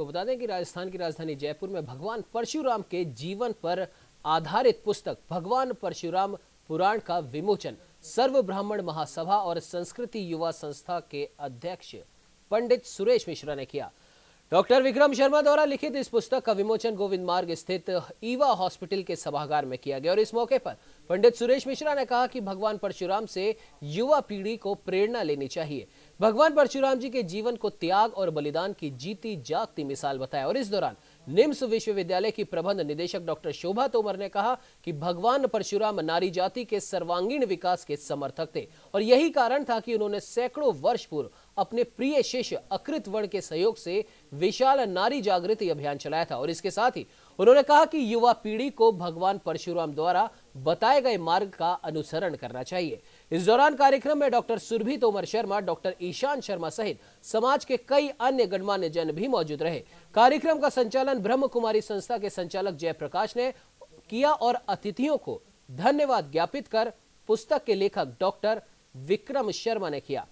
आपको बता दें कि राजस्थान की राजधानी जयपुर में भगवान परशुराम के जीवन पर आधारित पुस्तक भगवान परशुराम पुराण का विमोचन सर्व ब्राह्मण महासभा और संस्कृति युवा संस्था के अध्यक्ष पंडित सुरेश मिश्रा ने किया डॉक्टर विक्रम शर्मा द्वारा लिखित इस पुस्तक का विमोचन गोविंद मार्ग स्थित ईवा हॉस्पिटल के सभागार में किया गया और इस मौके पर पंडित सुरेश मिश्रा ने कहा कि भगवान परशुराम से युवा पीढ़ी को प्रेरणा लेनी चाहिए भगवान परशुराम जी के जीवन को त्याग और बलिदान की जीती जागती मिसाल बताया और इस दौरान निम्स विश्वविद्यालय की प्रबंध निदेशक डॉक्टर शोभा तोमर ने कहा कि भगवान परशुराम नारी जाति के सर्वांगीण विकास के समर्थक थे और यही कारण था कि उन्होंने सैकड़ों वर्ष पूर्व अपने प्रिय शिष्य अकृत वर्ण के सहयोग से विशाल नारी जागृति अभियान चलाया था और इसके साथ ही उन्होंने कहा कि युवा पीढ़ी को भगवान परशुराम द्वारा बताए गए मार्ग का अनुसरण करना चाहिए इस दौरान कार्यक्रम में डॉक्टर सुरभि तोमर शर्मा डॉक्टर ईशान शर्मा सहित समाज के कई अन्य गणमान्य जन भी मौजूद रहे कार्यक्रम का संचालन ब्रह्म कुमारी संस्था के संचालक जयप्रकाश ने किया और अतिथियों को धन्यवाद ज्ञापित कर पुस्तक के लेखक डॉक्टर विक्रम शर्मा ने किया